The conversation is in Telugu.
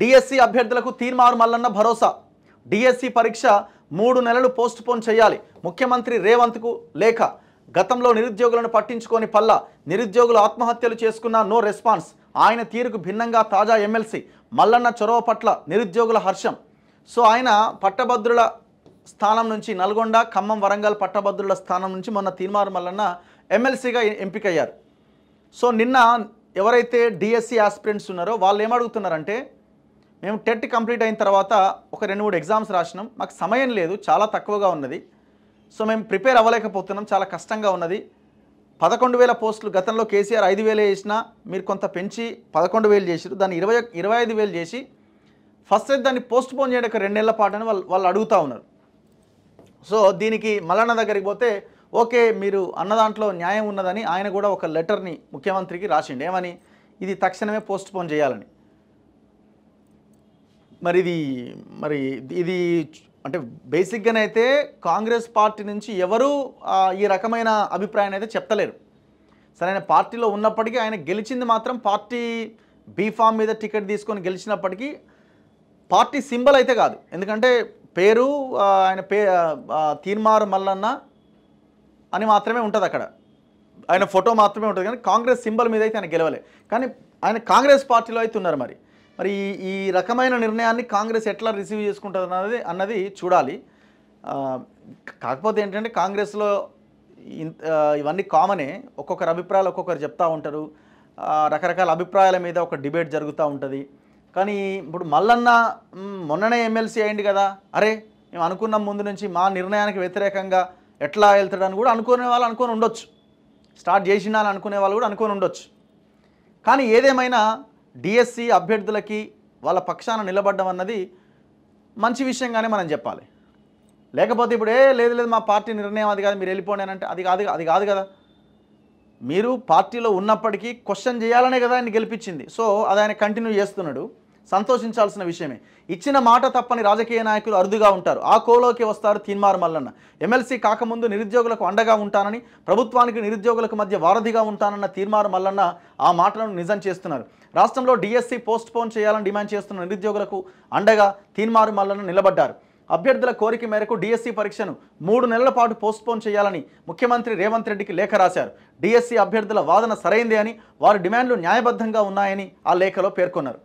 డిఎస్సి అభ్యర్థులకు తీర్మారు మల్లన్న భరోసా డిఎస్సి పరీక్ష మూడు నెలలు పోస్ట్ పోన్ చేయాలి ముఖ్యమంత్రి రేవంత్కు లేఖ గతంలో నిరుద్యోగులను పట్టించుకొని పల్ల నిరుద్యోగులు ఆత్మహత్యలు చేసుకున్న నో రెస్పాన్స్ ఆయన తీరుకు భిన్నంగా తాజా ఎమ్మెల్సీ మల్లన్న చొరవ పట్ల నిరుద్యోగుల హర్షం సో ఆయన పట్టభద్రుల స్థానం నుంచి నల్గొండ ఖమ్మం వరంగల్ పట్టభద్రుల స్థానం నుంచి మొన్న తీర్మారు మల్లన్న ఎమ్మెల్సీగా ఎంపికయ్యారు సో నిన్న ఎవరైతే డిఎస్సి ఆస్పిరెంట్స్ ఉన్నారో వాళ్ళు ఏమడుగుతున్నారంటే మేము టెట్ కంప్లీట్ అయిన తర్వాత ఒక రెండు మూడు ఎగ్జామ్స్ రాసినాం మాకు సమయం లేదు చాలా తక్కువగా ఉన్నది సో మేము ప్రిపేర్ అవ్వలేకపోతున్నాం చాలా కష్టంగా ఉన్నది పదకొండు వేల పోస్టులు గతంలో కేసీఆర్ ఐదు వేలు చేసినా మీరు కొంత పెంచి పదకొండు వేలు చేసారు దాన్ని ఇరవై ఇరవై ఐదు వేలు చేసి ఫస్ట్ అయితే దాన్ని పోస్ట్ పోన్ చేయడానికి రెండేళ్ల పాటని వాళ్ళు వాళ్ళు అడుగుతూ ఉన్నారు సో దీనికి మల్లన్న దగ్గరికి పోతే ఓకే మీరు అన్న దాంట్లో న్యాయం ఉన్నదని ఆయన కూడా ఒక లెటర్ని ముఖ్యమంత్రికి రాసిండు ఏమని ఇది తక్షణమే పోస్ట్ పోన్ చేయాలని మరి ఇది మరి ఇది అంటే బేసిక్గానైతే కాంగ్రెస్ పార్టీ నుంచి ఎవరు ఈ రకమైన అభిప్రాయాన్ని అయితే చెప్తలేరు సరే ఆయన పార్టీలో ఉన్నప్పటికీ ఆయన గెలిచింది మాత్రం పార్టీ బీఫామ్ మీద టికెట్ తీసుకొని గెలిచినప్పటికీ పార్టీ సింబల్ అయితే కాదు ఎందుకంటే పేరు ఆయన పే తీర్మారు మల్లన్న అని మాత్రమే ఉంటుంది అక్కడ ఆయన ఫోటో మాత్రమే ఉంటుంది కానీ కాంగ్రెస్ సింబల్ మీద అయితే ఆయన గెలవలే కానీ ఆయన కాంగ్రెస్ పార్టీలో అయితే ఉన్నారు మరి మరి ఈ రకమైన నిర్ణయాన్ని కాంగ్రెస్ ఎట్లా రిసీవ్ చేసుకుంటుంది అన్నది అన్నది చూడాలి కాకపోతే ఏంటంటే కాంగ్రెస్లో ఇవన్నీ కామనే ఒక్కొక్కరు అభిప్రాయాలు ఒక్కొక్కరు చెప్తూ ఉంటారు రకరకాల అభిప్రాయాల మీద ఒక డిబేట్ జరుగుతూ ఉంటుంది కానీ ఇప్పుడు మల్లన్న మొన్ననే ఎమ్మెల్సీ అయ్యింది కదా అరే మేము అనుకున్న ముందు నుంచి మా నిర్ణయానికి వ్యతిరేకంగా ఎట్లా వెళ్తాడని కూడా అనుకునే వాళ్ళు అనుకొని ఉండొచ్చు స్టార్ట్ అని అనుకునే వాళ్ళు కూడా అనుకొని ఉండొచ్చు కానీ ఏదేమైనా డిఎస్సి అభ్యర్థులకి వాళ్ళ పక్షాన నిలబడడం అన్నది మంచి విషయంగానే మనం చెప్పాలి లేకపోతే ఇప్పుడు ఏ లేదు లేదు మా పార్టీ నిర్ణయం అది కాదు మీరు వెళ్ళిపోండి అంటే అది కాదు అది కాదు కదా మీరు పార్టీలో ఉన్నప్పటికీ క్వశ్చన్ చేయాలనే కదా ఆయన గెలిపించింది సో అది ఆయన కంటిన్యూ చేస్తున్నాడు సంతోషించాల్సిన విషయమే ఇచ్చిన మాట తప్పని రాజకీయ నాయకులు అరుదుగా ఉంటారు ఆ కోలోకి వస్తారు తీన్మారు మల్లన్న ఎమ్మెల్సీ కాకముందు నిరుద్యోగులకు అండగా ఉంటానని ప్రభుత్వానికి నిరుద్యోగులకు మధ్య వారధిగా ఉంటానన్న తీర్మారు మల్లన్న ఆ మాటలను నిజం చేస్తున్నారు రాష్ట్రంలో డిఎస్సీ పోస్ట్ పోన్ చేయాలని డిమాండ్ చేస్తున్న నిరుద్యోగులకు అండగా తీన్మారు మల్లన్న నిలబడ్డారు అభ్యర్థుల కోరిక మేరకు డిఎస్సి పరీక్షను మూడు నెలల పాటు పోస్ట్పోన్ చేయాలని ముఖ్యమంత్రి రేవంత్ రెడ్డికి లేఖ రాశారు డిఎస్సి అభ్యర్థుల వాదన సరైందే అని వారి డిమాండ్లు న్యాయబద్ధంగా ఉన్నాయని ఆ లేఖలో పేర్కొన్నారు